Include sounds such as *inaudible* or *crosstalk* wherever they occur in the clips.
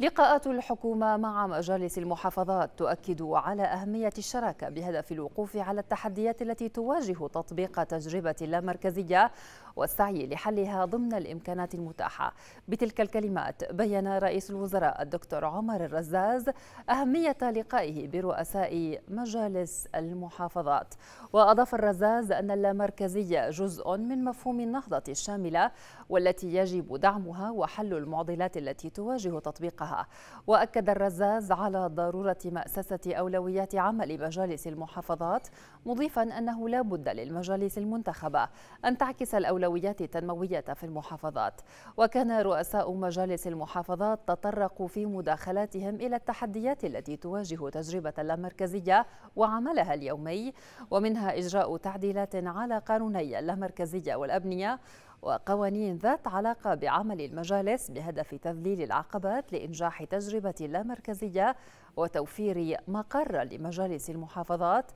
لقاءات الحكومة مع مجالس المحافظات تؤكد على أهمية الشراكة بهدف الوقوف على التحديات التي تواجه تطبيق تجربة اللامركزية والسعي لحلها ضمن الإمكانات المتاحة بتلك الكلمات بيّن رئيس الوزراء الدكتور عمر الرزاز أهمية لقائه برؤساء مجالس المحافظات وأضاف الرزاز أن اللامركزية جزء من مفهوم النهضة الشاملة والتي يجب دعمها وحل المعضلات التي تواجه تطبيقها وأكد الرزاز على ضرورة مأسسة أولويات عمل مجالس المحافظات مضيفا أنه لا بد للمجالس المنتخبة أن تعكس الأولويات التنموية في المحافظات وكان رؤساء مجالس المحافظات تطرقوا في مداخلاتهم إلى التحديات التي تواجه تجربة اللامركزية وعملها اليومي ومنها إجراء تعديلات على قانوني اللامركزية والأبنية وقوانين ذات علاقة بعمل المجالس بهدف تذليل العقبات لإنجاح تجربة اللامركزية وتوفير مقر لمجالس المحافظات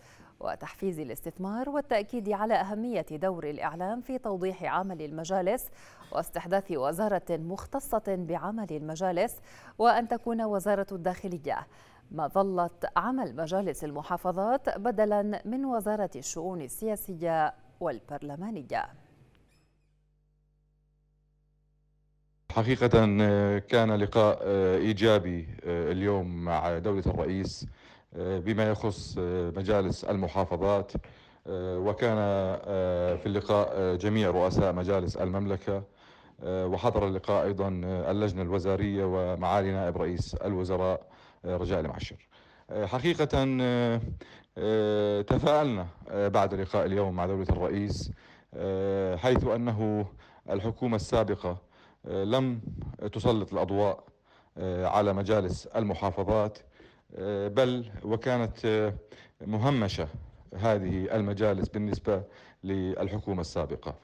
وتحفيز الاستثمار والتأكيد على أهمية دور الإعلام في توضيح عمل المجالس واستحداث وزارة مختصة بعمل المجالس وأن تكون وزارة الداخلية ما ظلت عمل مجالس المحافظات بدلا من وزارة الشؤون السياسية والبرلمانية حقيقة آه، كان لقاء آه، إيجابي آه، اليوم مع دولة الرئيس آه، بما يخص آه، مجالس المحافظات آه، وكان في اللقاء جميع رؤساء مجالس المملكة وحضر اللقاء أيضا اللجنة الوزارية ومعالي نائب رئيس الوزراء رجاء المعشر حقيقة تفاءلنا بعد لقاء اليوم مع دولة الرئيس حيث أنه الحكومة السابقة لم تسلط الأضواء على مجالس المحافظات آه، بل وكانت آه، مهمشه هذه المجالس بالنسبه للحكومه السابقه.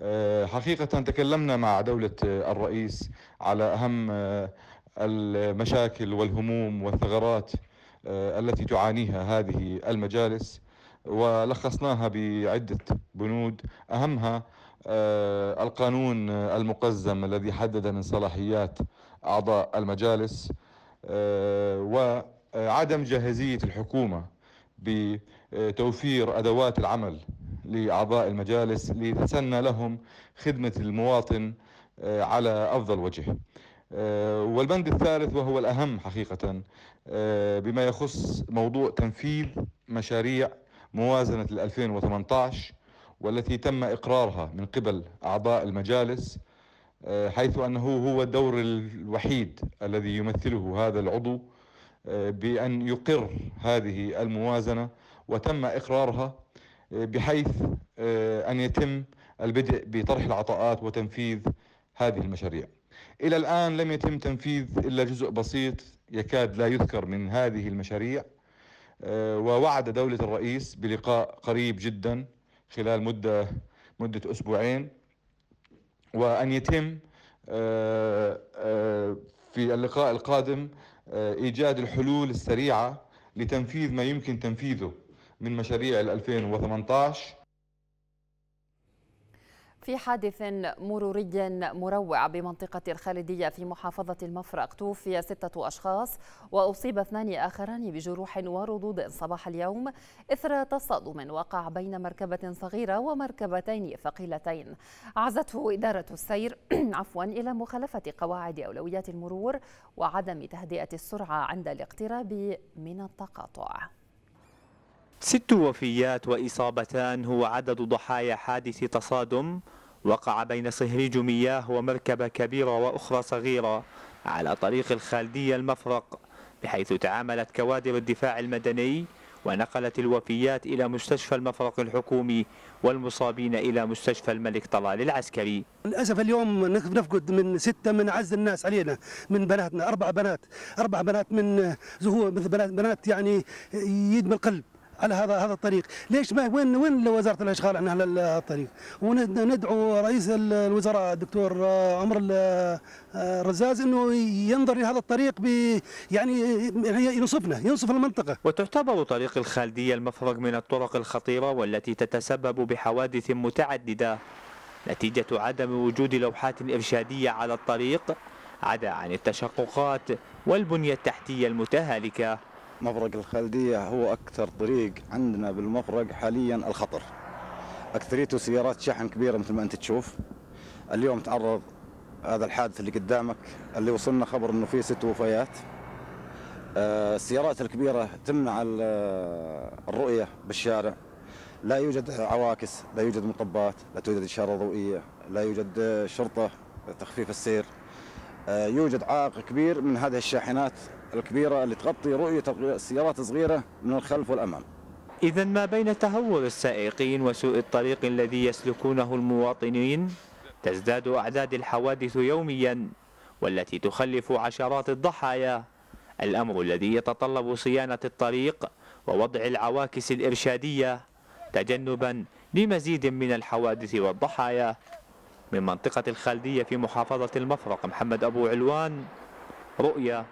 آه، حقيقه تكلمنا مع دوله الرئيس على اهم المشاكل والهموم والثغرات التي تعانيها هذه المجالس ولخصناها بعده بنود اهمها القانون المقزم الذي حدد من صلاحيات اعضاء المجالس و آه، عدم جاهزية الحكومة بتوفير أدوات العمل لأعضاء المجالس لتسنى لهم خدمة المواطن آه، على أفضل وجه آه، والبند الثالث وهو الأهم حقيقة بما يخص موضوع تنفيذ مشاريع موازنة 2018 والتي تم إقرارها من قبل أعضاء المجالس حيث أنه هو الدور الوحيد الذي يمثله هذا العضو بأن يقر هذه الموازنة وتم إقرارها آه، بحيث آه، أن يتم البدء بطرح العطاءات وتنفيذ هذه المشاريع إلى الآن لم يتم تنفيذ إلا جزء بسيط يكاد لا يذكر من هذه المشاريع آه، ووعد دولة الرئيس بلقاء قريب جدا خلال مدة مدة أسبوعين وأن يتم في اللقاء القادم آه، إيجاد الحلول السريعة لتنفيذ ما يمكن تنفيذه من مشاريع 2018 في حادث مروري مروع بمنطقة الخالدية في محافظة المفرق توفي ستة أشخاص وأصيب اثنان آخران بجروح وردود صباح اليوم إثر تصادم وقع بين مركبة صغيرة ومركبتين ثقيلتين عزته إدارة السير *clears throat* عفوا إلى مخالفة قواعد أولويات المرور وعدم تهدئة السرعة عند الاقتراب من التقاطع ست وفيات وإصابتان هو عدد ضحايا حادث تصادم وقع بين صهريج مياه ومركبة كبيرة وأخرى صغيرة على طريق الخالدية المفرق بحيث تعاملت كوادر الدفاع المدني ونقلت الوفيات إلى مستشفى المفرق الحكومي والمصابين إلى مستشفى الملك طلال العسكري للأسف اليوم نفقد من ستة من أعز الناس علينا من بناتنا أربع بنات أربع بنات من زهور مثل بنات, بنات يعني يدم القلب على هذا هذا الطريق ليش ما وين وين وزاره الاشغال عن هذا الطريق وندعو رئيس الوزراء الدكتور آه، عمر الرزاز آه، انه ينظر لهذا الطريق ب يعني ينصفنا ينصف المنطقه وتعتبر طريق الخالديه المفرغ من الطرق الخطيره والتي تتسبب بحوادث متعدده نتيجه عدم وجود لوحات ارشاديه على الطريق عدا عن التشققات والبنيه التحتيه المتهالكه مفرق الخالدية هو أكثر طريق عندنا بالمفرق حاليا الخطر أكثريته سيارات شحن كبيرة مثل ما أنت تشوف اليوم تعرض هذا الحادث اللي قدامك اللي وصلنا خبر أنه فيه ست وفيات آه، السيارات الكبيرة تمنع آه، الرؤية بالشارع لا يوجد عواكس لا يوجد مطبات لا توجد إشارة ضوئية لا يوجد آه، شرطة تخفيف السير يوجد عائق كبير من هذه الشاحنات الكبيرة اللي تغطي رؤية السيارات الصغيرة من الخلف والأمام إذا ما بين تهور السائقين وسوء الطريق الذي يسلكونه المواطنين تزداد أعداد الحوادث يوميا والتي تخلف عشرات الضحايا الأمر الذي يتطلب صيانة الطريق ووضع العواكس الإرشادية تجنبا لمزيد من الحوادث والضحايا من منطقة الخالدية في محافظة المفرق محمد أبو علوان رؤية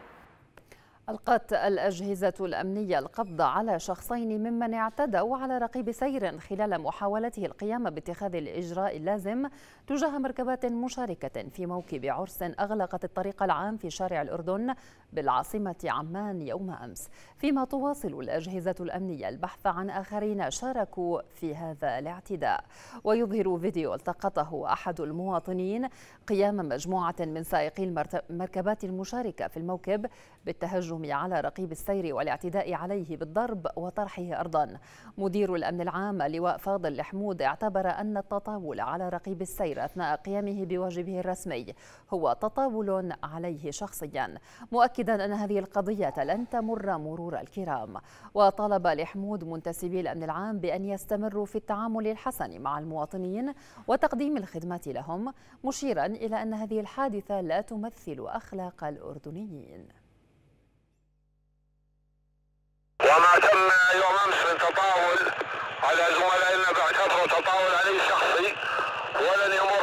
ألقت الأجهزة الأمنية القبض على شخصين ممن اعتدوا على رقيب سير خلال محاولته القيام باتخاذ الإجراء اللازم تجاه مركبات مشاركة في موكب عرس أغلقت الطريق العام في شارع الأردن بالعاصمة عمان يوم أمس فيما تواصل الأجهزة الأمنية البحث عن آخرين شاركوا في هذا الاعتداء ويظهر فيديو التقطه أحد المواطنين قيام مجموعة من سائقي المركبات المشاركة في الموكب بالتهجم على رقيب السير والاعتداء عليه بالضرب وطرحه أرضا مدير الأمن العام اللواء فاضل الحمود اعتبر أن التطاول على رقيب السير أثناء قيامه بواجبه الرسمي هو تطاول عليه شخصيا مؤكدا أن هذه القضية لن تمر مرور الكرام وطالب لحمود منتسبي الأمن العام بأن يستمروا في التعامل الحسن مع المواطنين وتقديم الخدمات لهم مشيرا إلى أن هذه الحادثة لا تمثل أخلاق الأردنيين تم يوم امس من تطاول على زملائنا بعد فتره تطاول علي شخصي ولن يمر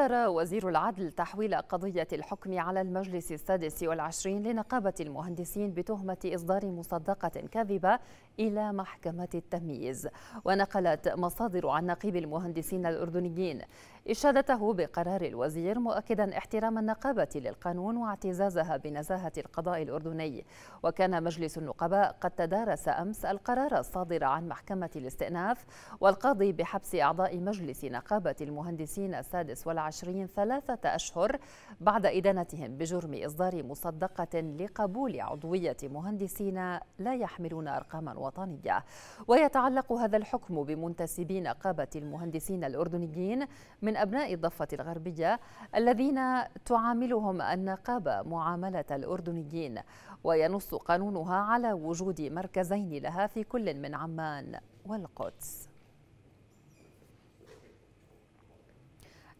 قرر وزير العدل تحويل قضية الحكم على المجلس السادس والعشرين لنقابة المهندسين بتهمة إصدار مصدقة كاذبة إلى محكمة التمييز ونقلت مصادر عن نقيب المهندسين الأردنيين إشادته بقرار الوزير مؤكدا احترام النقابة للقانون واعتزازها بنزاهة القضاء الأردني وكان مجلس النقباء قد تدارس أمس القرار الصادر عن محكمة الاستئناف والقاضي بحبس أعضاء مجلس نقابة المهندسين السادس والعشرين ثلاثة أشهر بعد إدانتهم بجرم إصدار مصدقة لقبول عضوية مهندسين لا يحملون أرقاما وطنية ويتعلق هذا الحكم بمنتسبي نقابة المهندسين الأردنيين من من أبناء الضفة الغربية الذين تعاملهم النقابة معاملة الأردنيين وينص قانونها على وجود مركزين لها في كل من عمان والقدس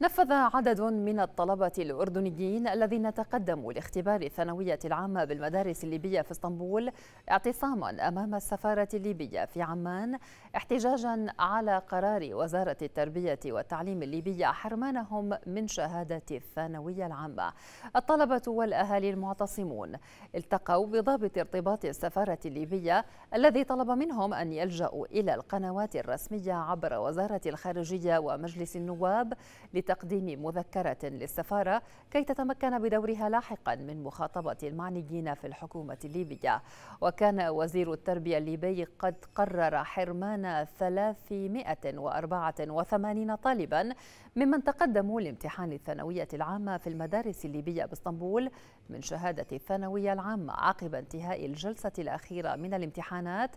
نفذ عدد من الطلبة الأردنيين الذين تقدموا لاختبار الثانوية العامة بالمدارس الليبية في اسطنبول اعتصاما أمام السفارة الليبية في عمان احتجاجا على قرار وزارة التربية والتعليم الليبية حرمانهم من شهادة الثانوية العامة الطلبة والأهالي المعتصمون التقوا بضابط ارتباط السفارة الليبية الذي طلب منهم أن يلجأوا إلى القنوات الرسمية عبر وزارة الخارجية ومجلس النواب لت تقديم مذكرة للسفارة كي تتمكن بدورها لاحقا من مخاطبة المعنيين في الحكومة الليبية وكان وزير التربية الليبي قد قرر حرمان 384 طالبا ممن تقدموا لامتحان الثانوية العامة في المدارس الليبية باسطنبول من شهادة الثانوية العامة عقب انتهاء الجلسة الأخيرة من الامتحانات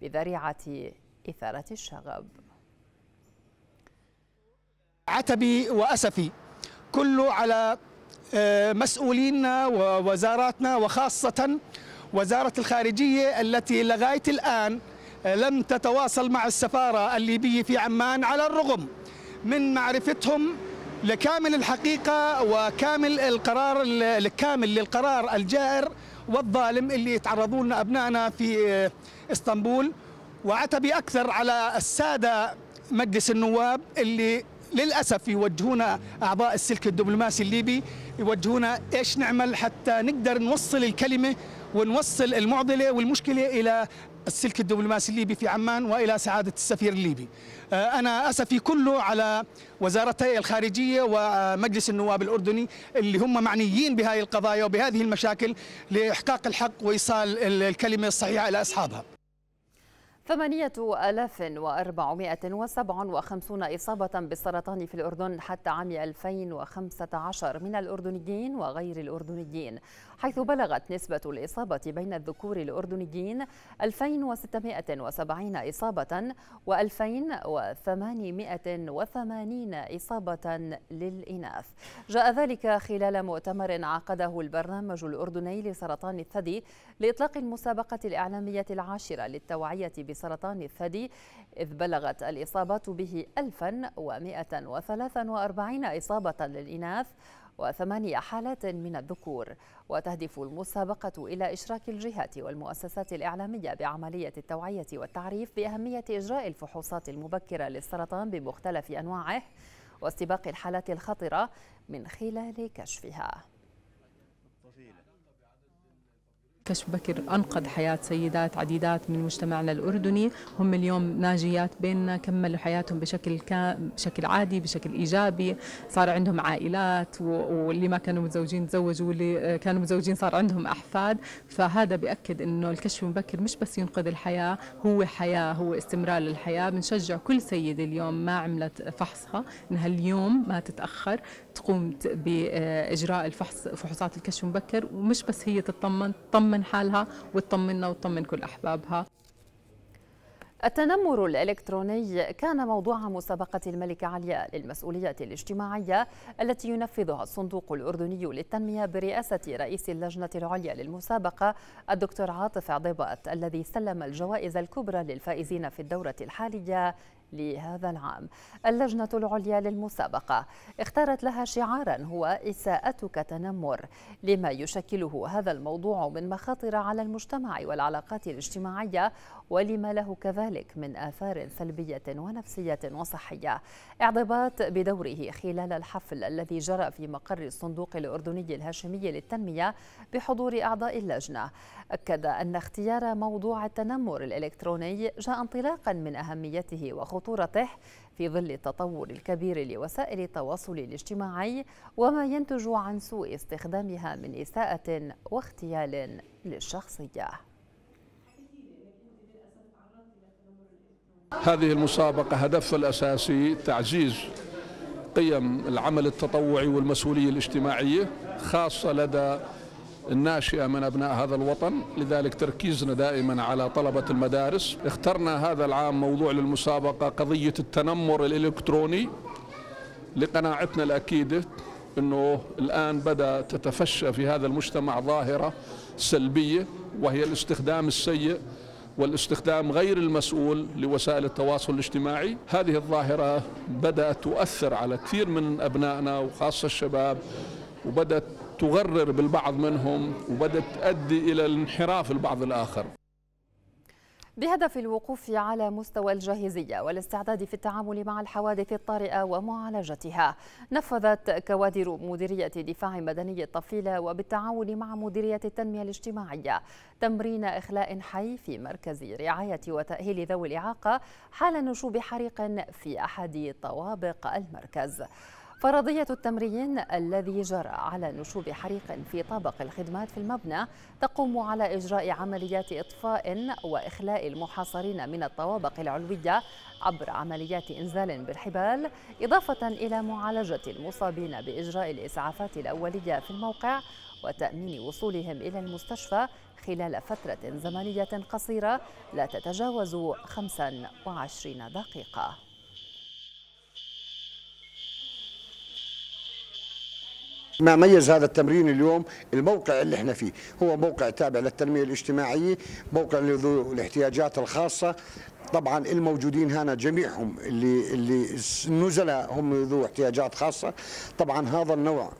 بذريعة إثارة الشغب عتبي وأسفي كله على آه، مسؤولينا ووزاراتنا وخاصة وزارة الخارجية التي لغاية الآن آه، لم تتواصل مع السفارة الليبية في عمان على الرغم من معرفتهم لكامل الحقيقة وكامل القرار الكامل للقرار الجائر والظالم اللي يتعرضوا لنا أبنائنا في آه، اسطنبول وعتبي أكثر على السادة مجلس النواب اللي للاسف يوجهونا اعضاء السلك الدبلوماسي الليبي يوجهونا ايش نعمل حتى نقدر نوصل الكلمه ونوصل المعضله والمشكله الى السلك الدبلوماسي الليبي في عمان والى سعاده السفير الليبي. آه، انا اسفي كله على وزارتي الخارجيه ومجلس النواب الاردني اللي هم معنيين بهذه القضايا وبهذه المشاكل لاحقاق الحق وايصال الكلمه الصحيحه الى اصحابها. وخمسون إصابة بالسرطان في الأردن حتى عام 2015 من الأردنيين وغير الأردنيين حيث بلغت نسبة الإصابة بين الذكور الأردنيين 2670 إصابة و2880 إصابة للإناث جاء ذلك خلال مؤتمر عقده البرنامج الأردني لسرطان الثدي لإطلاق المسابقة الإعلامية العاشرة للتوعية بسرطان الثدي إذ بلغت الإصابات به 1143 إصابة للإناث وثمانية حالات من الذكور وتهدف المسابقة إلى إشراك الجهات والمؤسسات الإعلامية بعملية التوعية والتعريف بأهمية إجراء الفحوصات المبكرة للسرطان بمختلف أنواعه واستباق الحالات الخطرة من خلال كشفها كشف بكر أنقذ حياة سيدات عديدات من مجتمعنا الأردني هم اليوم ناجيات بيننا كملوا حياتهم بشكل كا... بشكل عادي بشكل إيجابي صار عندهم عائلات و... واللي ما كانوا متزوجين تزوجوا واللي آه، كانوا متزوجين صار عندهم أحفاد فهذا بيأكد أنه الكشف المبكر مش بس ينقذ الحياة هو حياة هو استمرار للحياة بنشجع كل سيدة اليوم ما عملت فحصها أنها اليوم ما تتأخر تقوم بإجراء الفحص فحوصات الكشف المبكر ومش بس هي تطمن تطمن تطمن حالها وتطمنا وتطمن كل أحبابها التنمر الإلكتروني كان موضوع مسابقة الملكة علياء للمسؤوليات الاجتماعية التي ينفذها الصندوق الأردني للتنمية برئاسة رئيس اللجنة العليا للمسابقة الدكتور عاطف عضبات الذي سلم الجوائز الكبرى للفائزين في الدورة الحالية لهذا العام اللجنة العليا للمسابقة اختارت لها شعارا هو إساءتك تنمر لما يشكله هذا الموضوع من مخاطر على المجتمع والعلاقات الاجتماعية ولما له كذلك من آثار سلبية ونفسية وصحية اعتباط بدوره خلال الحفل الذي جرى في مقر الصندوق الأردني الهاشمي للتنمية بحضور أعضاء اللجنة أكد أن اختيار موضوع التنمر الإلكتروني جاء انطلاقا من أهميته وخطورته في ظل التطور الكبير لوسائل التواصل الاجتماعي وما ينتج عن سوء استخدامها من إساءة واغتيال للشخصية هذه المسابقة هدفها الأساسي تعزيز قيم العمل التطوعي والمسؤولية الاجتماعية خاصة لدى الناشئة من أبناء هذا الوطن لذلك تركيزنا دائما على طلبة المدارس اخترنا هذا العام موضوع للمسابقة قضية التنمر الإلكتروني لقناعتنا الأكيدة أنه الآن بدأ تتفشى في هذا المجتمع ظاهرة سلبية وهي الاستخدام السيء والاستخدام غير المسؤول لوسائل التواصل الاجتماعي هذه الظاهرة بدأت تؤثر على كثير من أبنائنا وخاصة الشباب وبدأت تغرر بالبعض منهم وبدأت تؤدي إلى الانحراف البعض الآخر بهدف الوقوف على مستوى الجاهزية والاستعداد في التعامل مع الحوادث الطارئة ومعالجتها نفذت كوادر مديرية دفاع مدني الطفيلة وبالتعاون مع مديرية التنمية الاجتماعية تمرين إخلاء حي في مركز رعاية وتأهيل ذوي الإعاقة حال نشوب حريق في أحد طوابق المركز فرضية التمرين الذي جرى على نشوب حريق في طابق الخدمات في المبنى تقوم على إجراء عمليات إطفاء وإخلاء المحاصرين من الطوابق العلوية عبر عمليات إنزال بالحبال إضافة إلى معالجة المصابين بإجراء الإسعافات الأولية في الموقع وتأمين وصولهم إلى المستشفى خلال فترة زمنية قصيرة لا تتجاوز 25 دقيقة ما ميز هذا التمرين اليوم الموقع اللي احنا فيه هو موقع تابع للتنمية الاجتماعية موقع لذو الاحتياجات الخاصة طبعا الموجودين هنا جميعهم اللي اللي نزلاء هم ذو احتياجات خاصه طبعا هذا النوع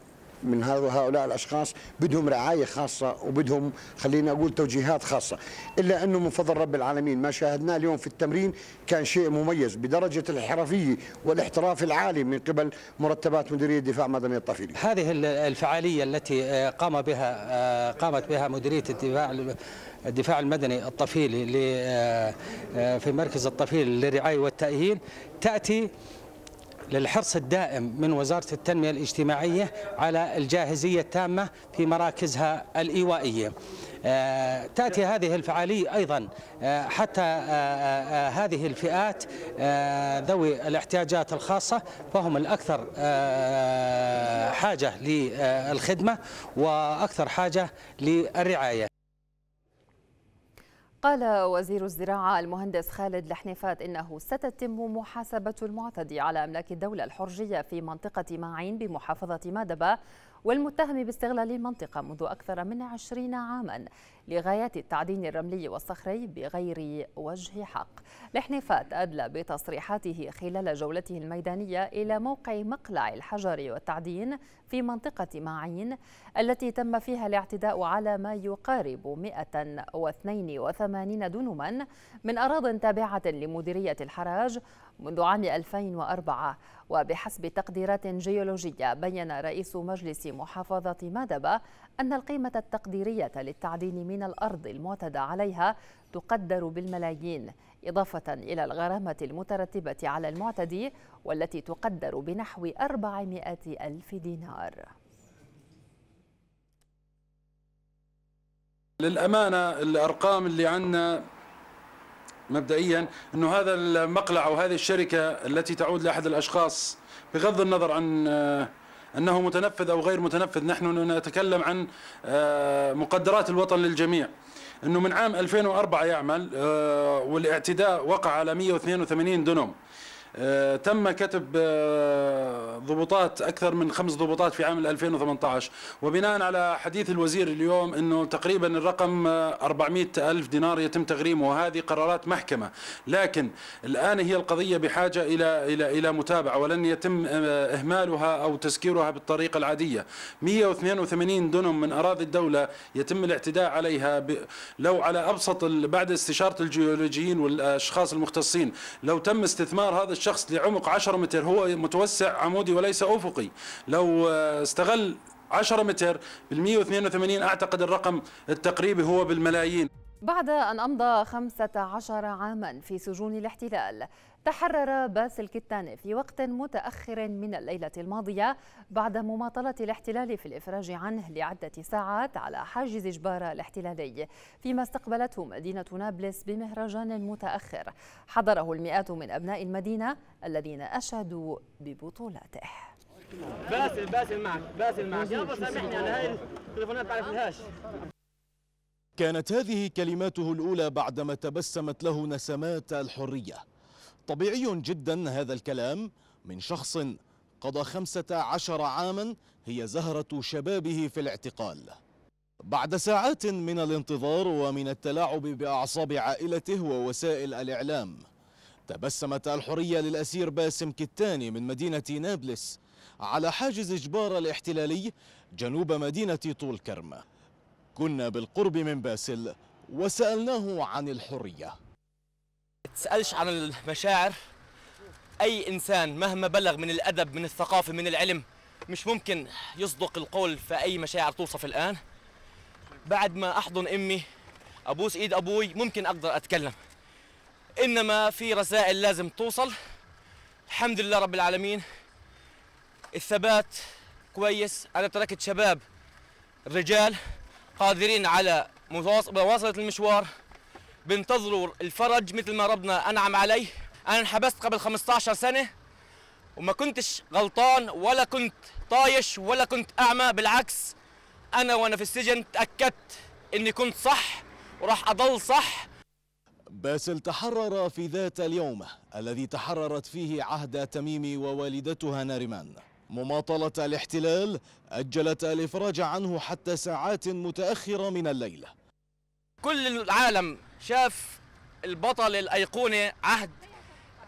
من هؤلاء الاشخاص بدهم رعايه خاصه وبدهم خلينا اقول توجيهات خاصه الا انه من فضل رب العالمين ما شاهدناه اليوم في التمرين كان شيء مميز بدرجه الحرفيه والاحتراف العالي من قبل مرتبات مديريه دفاع مدني الطفيلي هذه الفعاليه التي آه، قام بها آه، قامت بها مديريه الدفاع الدفاع المدني الطفيلي آه، في مركز الطفيل للرعايه والتاهيل تاتي للحرص الدائم من وزارة التنمية الاجتماعية على الجاهزية التامة في مراكزها الإيوائية آه، تأتي هذه الفعالية أيضا آه، حتى آه، هذه الفئات ذوي الاحتياجات الخاصة فهم الأكثر حاجة للخدمة وأكثر حاجة للرعاية قال وزير الزراعة المهندس خالد لحنيفات إنه ستتم محاسبة المعتدي على أملاك الدولة الحرجية في منطقة ماعين بمحافظة مادبة والمتهم باستغلال المنطقة منذ أكثر من عشرين عاما لغايات التعدين الرملي والصخري بغير وجه حق لحنفات أدلى بتصريحاته خلال جولته الميدانية إلى موقع مقلع الحجر والتعدين في منطقة معين التي تم فيها الاعتداء على ما يقارب 182 دنما من أراض تابعة لمديرية الحراج منذ عام 2004 وبحسب تقديرات جيولوجية بين رئيس مجلس محافظة مادبة أن القيمة التقديرية للتعدين من الأرض المعتدى عليها تقدر بالملايين إضافة إلى الغرامة المترتبة على المعتدي والتي تقدر بنحو 400 ألف دينار للأمانة الأرقام اللي عندنا مبدئيا انه هذا المقلع او هذه الشركه التي تعود لاحد الاشخاص بغض النظر عن آه، انه متنفذ او غير متنفذ نحن نتكلم عن آه، مقدرات الوطن للجميع انه من عام 2004 يعمل آه، والاعتداء وقع على 182 دونم آه، تم كتب آه، ضبطات أكثر من خمس ضبطات في عام 2018 وبناء على حديث الوزير اليوم أنه تقريبا الرقم 400 آه، ألف دينار يتم تغريمه وهذه قرارات محكمة لكن الآن هي القضية بحاجة إلى إلى إلى متابعة ولن يتم إهمالها أو تسكيرها بالطريقة العادية 182 دنم من أراضي الدولة يتم الاعتداء عليها لو على أبسط بعد استشارة الجيولوجيين والأشخاص المختصين لو تم استثمار هذا الشيء شخص لعمق 10 متر هو متوسع عمودي وليس افقي لو آه، استغل 10 متر بال 182 اعتقد الرقم التقريبي هو بالملايين بعد أن أمضى 15 عاما في سجون الاحتلال تحرر باسل كتاني في وقت متأخر من الليلة الماضية بعد مماطلة الاحتلال في الإفراج عنه لعدة ساعات على حاجز جبارة الاحتلالي فيما استقبلته مدينة نابلس بمهرجان متأخر حضره المئات من أبناء المدينة الذين أشادوا ببطولاته باسل باسل معك باسل معك يابا سامحني على هاي التليفونات ما عرفتهاش كانت هذه كلماته الأولى بعدما تبسمت له نسمات الحرية طبيعي جدا هذا الكلام من شخص قضى خمسة عشر عاما هي زهرة شبابه في الاعتقال بعد ساعات من الانتظار ومن التلاعب بأعصاب عائلته ووسائل الإعلام تبسمت الحرية للأسير باسم كتاني من مدينة نابلس على حاجز جبار الاحتلالي جنوب مدينة طول كرم كنا بالقرب من باسل وسألناه عن الحرية تسألش عن المشاعر أي إنسان مهما بلغ من الأدب من الثقافة من العلم مش ممكن يصدق القول في أي مشاعر توصف الآن بعد ما أحضن أمي أبوس إيد أبوي ممكن أقدر أتكلم إنما في رسائل لازم توصل الحمد لله رب العالمين الثبات كويس أنا تركت شباب رجال قادرين على مواصلة المشوار بنتظروا الفرج مثل ما ربنا أنعم عليه أنا انحبست قبل 15 سنة وما كنتش غلطان ولا كنت طايش ولا كنت أعمى بالعكس أنا وأنا في السجن تأكدت إني كنت صح وراح أضل صح باسل تحرر في ذات اليوم الذي تحررت فيه عهد تميم ووالدتها نارمان مماطلة الاحتلال أجلت الإفراج عنه حتى ساعات متأخرة من الليل كل العالم شاف البطل الأيقونة عهد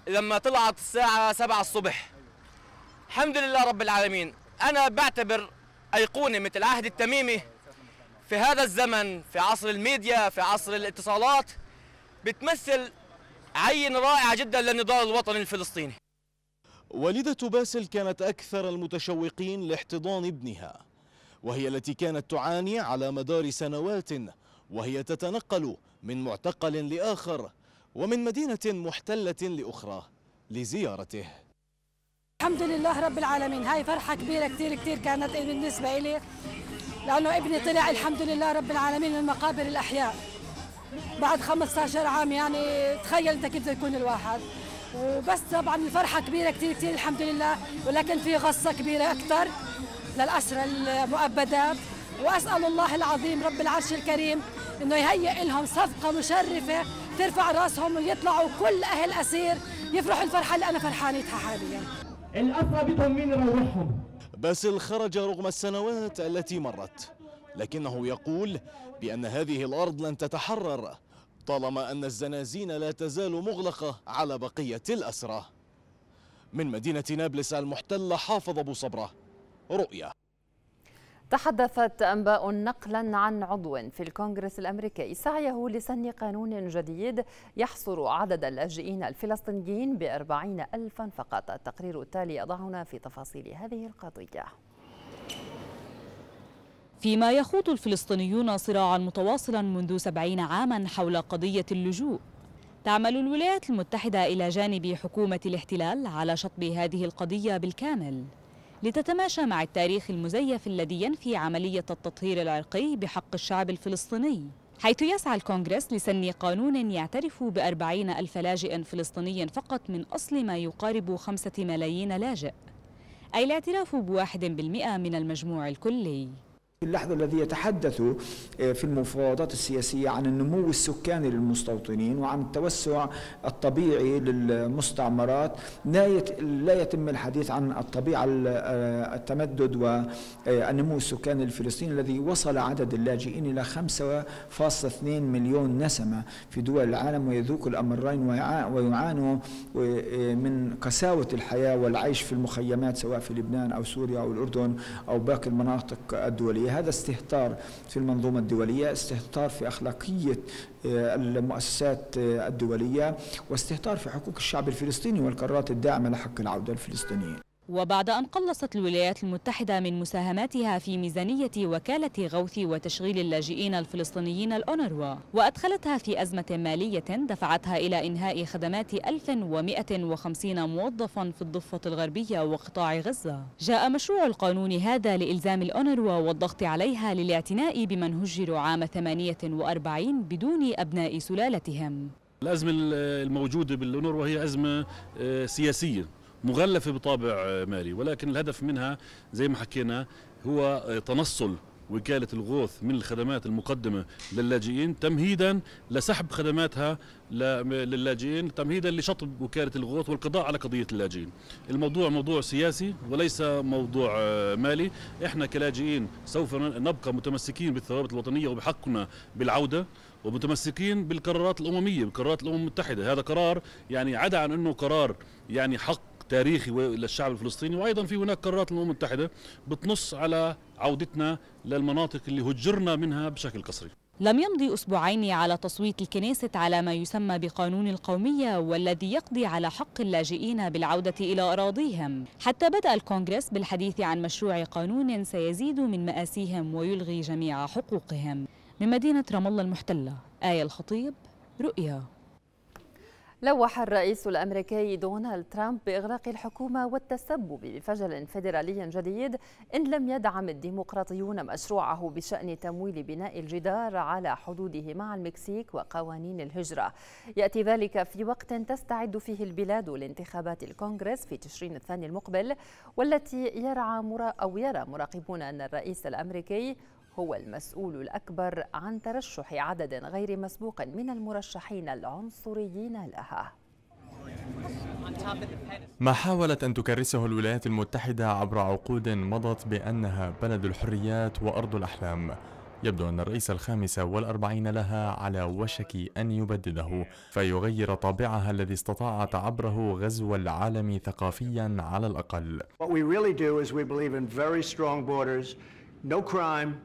لما طلعت الساعة 7 الصبح الحمد لله رب العالمين أنا بعتبر أيقونة مثل عهد التميمي في هذا الزمن في عصر الميديا في عصر الاتصالات بتمثل عين رائعة جدا للنضال الوطني الفلسطيني والدة باسل كانت أكثر المتشوقين لاحتضان ابنها وهي التي كانت تعاني على مدار سنوات وهي تتنقل من معتقل لآخر ومن مدينة محتلة لأخرى لزيارته الحمد لله رب العالمين هاي فرحة كبيرة كتير كتير كانت بالنسبة إلي لأنه ابني طلع الحمد لله رب العالمين من مقابر الأحياء بعد 15 عام يعني تخيل أنت كيف يكون الواحد وبس طبعا الفرحة كبيرة كتير كتير الحمد لله ولكن في غصة كبيرة أكثر للأسرى المؤبدات وأسأل الله العظيم رب العرش الكريم أنه يهيئ لهم صفقة مشرفة ترفع راسهم ويطلعوا كل أهل أسير يفرحوا الفرحة اللي أنا فرحانتها حاليا الأسرى بدهم مين يروحهم باسل خرج رغم السنوات التي مرت لكنه يقول بأن هذه الأرض لن تتحرر طالما أن الزنازين لا تزال مغلقة على بقية الاسرى من مدينة نابلس المحتلة حافظ أبو صبرة رؤيا تحدثت أنباء نقلا عن عضو في الكونغرس الأمريكي سعيه لسن قانون جديد يحصر عدد اللاجئين الفلسطينيين بأربعين ألفا فقط التقرير التالي يضعنا في تفاصيل هذه القضية فيما يخوض الفلسطينيون صراعا متواصلا منذ سبعين عاما حول قضية اللجوء تعمل الولايات المتحدة إلى جانب حكومة الاحتلال على شطب هذه القضية بالكامل لتتماشى مع التاريخ المزيف الذي ينفي عملية التطهير العرقي بحق الشعب الفلسطيني حيث يسعى الكونغرس لسن قانون يعترف بأربعين ألف لاجئ فلسطيني فقط من أصل ما يقارب خمسة ملايين لاجئ أي الاعتراف بواحد بالمئة من المجموع الكلي في اللحظة الذي يتحدث آه، في المفاوضات السياسية عن النمو السكاني للمستوطنين وعن التوسع الطبيعي للمستعمرات لا يتم الحديث عن الطبيعة آه، التمدد والنمو آه، السكاني الفلسطيني الذي وصل عدد اللاجئين إلى 5.2 مليون نسمة في دول العالم ويذوق الأمرين ويعانوا من قساوة الحياة والعيش في المخيمات سواء في لبنان أو سوريا أو الأردن أو باقي المناطق الدولية هذا استهتار في المنظومة الدولية استهتار في أخلاقية آه، المؤسسات آه، الدولية واستهتار في حقوق الشعب الفلسطيني والقرارات الداعمة لحق العودة الفلسطينيين وبعد أن قلصت الولايات المتحدة من مساهماتها في ميزانية وكالة غوث وتشغيل اللاجئين الفلسطينيين الأونروا وأدخلتها في أزمة مالية دفعتها إلى إنهاء خدمات 1150 موظفا في الضفة الغربية وقطاع غزة جاء مشروع القانون هذا لإلزام الأونروا والضغط عليها للاعتناء بمن هجروا عام 48 بدون أبناء سلالتهم الأزمة الموجودة بالأونروا هي أزمة آه، سياسية مغلفة بطابع آه، مالي ولكن الهدف منها زي ما حكينا هو آه، تنصل وكالة الغوث من الخدمات المقدمة للاجئين تمهيدا لسحب خدماتها للاجئين تمهيدا لشطب وكالة الغوث والقضاء على قضية اللاجئين الموضوع موضوع سياسي وليس موضوع آه، مالي احنا كلاجئين سوف نبقى متمسكين بالثوابت الوطنية وبحقنا بالعودة ومتمسكين بالقرارات الأممية بقرارات الأمم المتحدة هذا قرار يعني عدا عن أنه قرار يعني حق تاريخي للشعب الفلسطيني وايضا في هناك قرارات الامم المتحده بتنص على عودتنا للمناطق اللي هجرنا منها بشكل قسري لم يمضي أسبوعين على تصويت الكنيسة على ما يسمى بقانون القومية والذي يقضي على حق اللاجئين بالعودة إلى أراضيهم حتى بدأ الكونغرس بالحديث عن مشروع قانون سيزيد من مآسيهم ويلغي جميع حقوقهم من مدينة رام الله المحتلة آية الخطيب رؤيا لوح الرئيس الامريكي دونالد ترامب باغلاق الحكومه والتسبب بفشل فيدرالي جديد ان لم يدعم الديمقراطيون مشروعه بشان تمويل بناء الجدار على حدوده مع المكسيك وقوانين الهجره. ياتي ذلك في وقت تستعد فيه البلاد لانتخابات الكونغرس في تشرين الثاني المقبل والتي يرعى مرا او يرى مراقبون ان الرئيس الامريكي هو المسؤول الأكبر عن ترشح عدد غير مسبوق من المرشحين العنصريين لها ما حاولت أن تكرسه الولايات المتحدة عبر عقود مضت بأنها بلد الحريات وأرض الأحلام يبدو أن الرئيس الخامس والأربعين لها على وشك أن يبدده فيغير طابعها الذي استطاعت عبره غزو العالم ثقافيا على الأقل What we really do is we believe in very strong borders, no crime,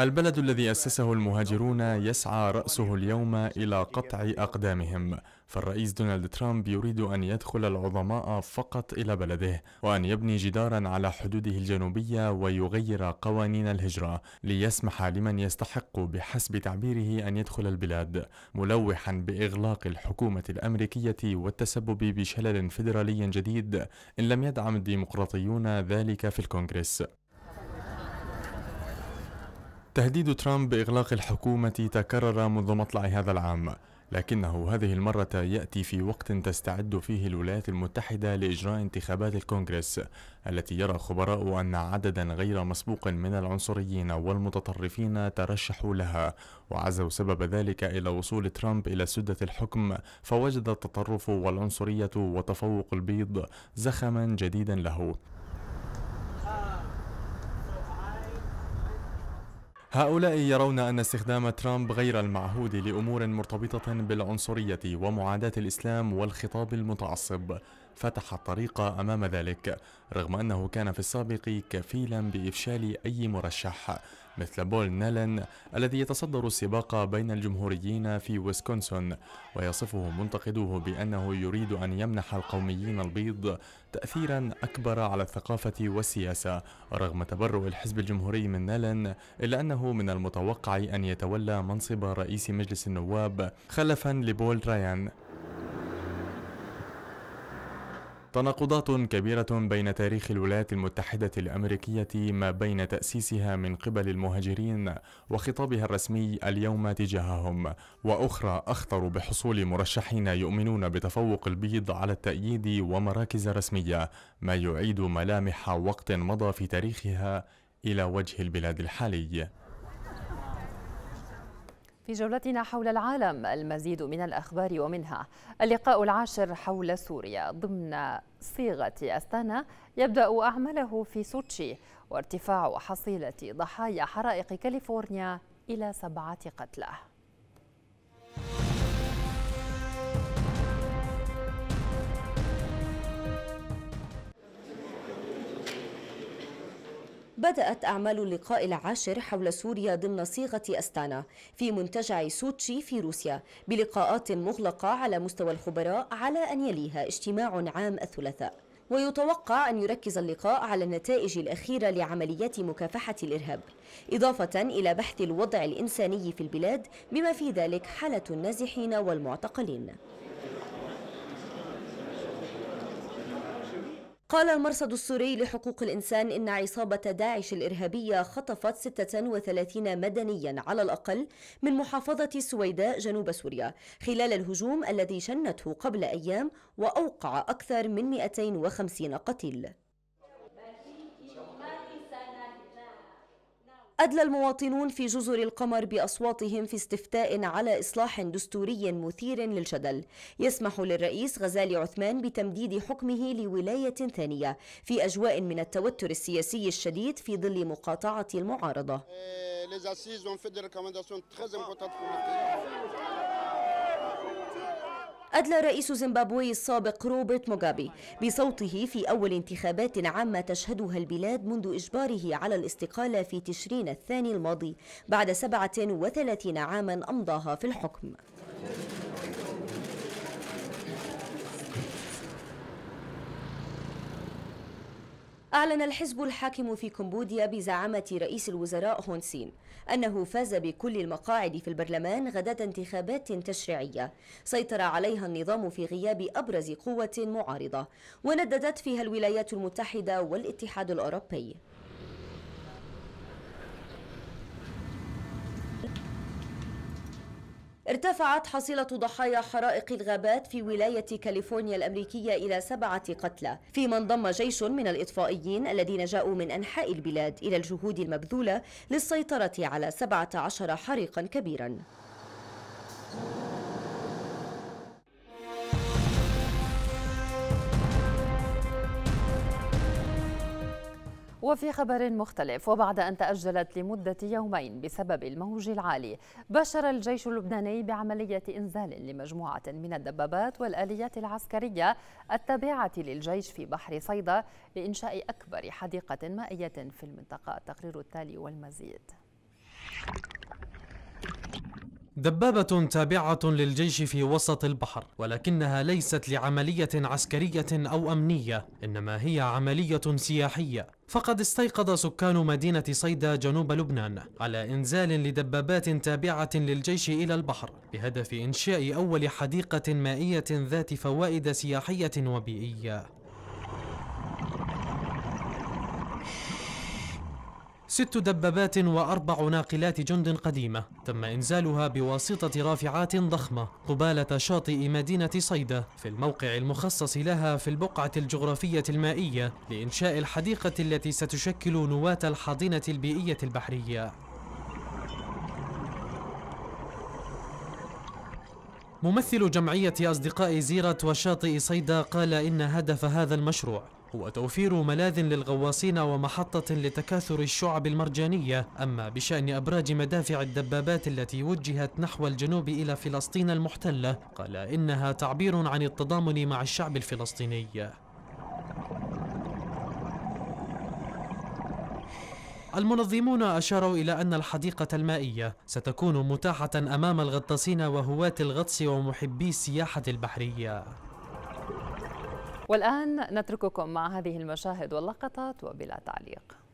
البلد الذي أسسه المهاجرون يسعى رأسه اليوم إلى قطع أقدامهم فالرئيس دونالد ترامب يريد أن يدخل العظماء فقط إلى بلده وأن يبني جدارا على حدوده الجنوبية ويغير قوانين الهجرة ليسمح لمن يستحق بحسب تعبيره أن يدخل البلاد ملوحا بإغلاق الحكومة الأمريكية والتسبب بشلل فيدرالي جديد إن لم يدعم الديمقراطيون ذلك في الكونغرس تهديد ترامب بإغلاق الحكومة تكرر منذ مطلع هذا العام لكنه هذه المرة يأتي في وقت تستعد فيه الولايات المتحدة لإجراء انتخابات الكونغرس التي يرى خبراء أن عددا غير مسبوق من العنصريين والمتطرفين ترشحوا لها وعزوا سبب ذلك إلى وصول ترامب إلى سدة الحكم فوجد التطرف والعنصرية وتفوق البيض زخما جديدا له هؤلاء يرون أن استخدام ترامب غير المعهود لأمور مرتبطة بالعنصرية ومعاداة الإسلام والخطاب المتعصب فتح الطريق أمام ذلك رغم أنه كان في السابق كفيلا بإفشال أي مرشح مثل بول نالن الذي يتصدر السباق بين الجمهوريين في ويسكونسون ويصفه منتقدوه بأنه يريد أن يمنح القوميين البيض تأثيرا أكبر على الثقافة والسياسة رغم تبرؤ الحزب الجمهوري من نالن إلا أنه من المتوقع أن يتولى منصب رئيس مجلس النواب خلفا لبول رايان تناقضات كبيرة بين تاريخ الولايات المتحدة الأمريكية ما بين تأسيسها من قبل المهاجرين وخطابها الرسمي اليوم تجاههم، وأخرى أخطر بحصول مرشحين يؤمنون بتفوق البيض على التأييد ومراكز رسمية، ما يعيد ملامح وقت مضى في تاريخها إلى وجه البلاد الحالي. في جولتنا حول العالم المزيد من الأخبار ومنها اللقاء العاشر حول سوريا ضمن صيغة أستانا يبدأ أعماله في سوتشي وارتفاع حصيلة ضحايا حرائق كاليفورنيا إلى سبعة قتلى بدأت أعمال اللقاء العاشر حول سوريا ضمن صيغة أستانا في منتجع سوتشي في روسيا بلقاءات مغلقة على مستوى الخبراء على أن يليها اجتماع عام الثلاثاء ويتوقع أن يركز اللقاء على النتائج الأخيرة لعمليات مكافحة الإرهاب إضافة إلى بحث الوضع الإنساني في البلاد بما في ذلك حالة النازحين والمعتقلين قال المرصد السوري لحقوق الإنسان إن عصابة داعش الإرهابية خطفت 36 مدنيا على الأقل من محافظة السويداء جنوب سوريا خلال الهجوم الذي شنته قبل أيام وأوقع أكثر من 250 قتيل أدلى المواطنون في جزر القمر بأصواتهم في استفتاء على إصلاح دستوري مثير للجدل يسمح للرئيس غزالي عثمان بتمديد حكمه لولاية ثانية في أجواء من التوتر السياسي الشديد في ظل مقاطعة المعارضة أدلى رئيس زيمبابوي السابق روبرت موغابي بصوته في أول انتخابات عامة تشهدها البلاد منذ إجباره على الاستقالة في تشرين الثاني الماضي بعد 37 عاما أمضاها في الحكم أعلن الحزب الحاكم في كمبوديا بزعامة رئيس الوزراء هون سين أنه فاز بكل المقاعد في البرلمان غداة انتخابات تشريعية سيطر عليها النظام في غياب أبرز قوة معارضة ونددت فيها الولايات المتحدة والاتحاد الأوروبي ارتفعت حصيلة ضحايا حرائق الغابات في ولاية كاليفورنيا الأمريكية إلى سبعة قتلى فيما انضم جيش من الإطفائيين الذين جاءوا من أنحاء البلاد إلى الجهود المبذولة للسيطرة على 17 حريقا كبيرا وفي خبر مختلف وبعد أن تأجلت لمدة يومين بسبب الموج العالي بشر الجيش اللبناني بعملية إنزال لمجموعة من الدبابات والآليات العسكرية التابعة للجيش في بحر صيدا لإنشاء أكبر حديقة مائية في المنطقة التقرير التالي والمزيد دبابة تابعة للجيش في وسط البحر ولكنها ليست لعملية عسكرية أو أمنية إنما هي عملية سياحية فقد استيقظ سكان مدينة صيدا جنوب لبنان على إنزال لدبابات تابعة للجيش إلى البحر بهدف إنشاء أول حديقة مائية ذات فوائد سياحية وبيئية ست دبابات وأربع ناقلات جند قديمة تم إنزالها بواسطة رافعات ضخمة قبالة شاطئ مدينة صيدا في الموقع المخصص لها في البقعة الجغرافية المائية لإنشاء الحديقة التي ستشكل نواة الحاضنة البيئية البحرية ممثل جمعية أصدقاء زيرة وشاطئ صيدا قال إن هدف هذا المشروع هو توفير ملاذ للغواصين ومحطة لتكاثر الشعب المرجانية أما بشأن أبراج مدافع الدبابات التي وجهت نحو الجنوب إلى فلسطين المحتلة قال إنها تعبير عن التضامن مع الشعب الفلسطيني المنظمون أشاروا إلى أن الحديقة المائية ستكون متاحة أمام الغطاسين وهواة الغطس ومحبي السياحة البحرية والآن نترككم مع هذه المشاهد واللقطات وبلا تعليق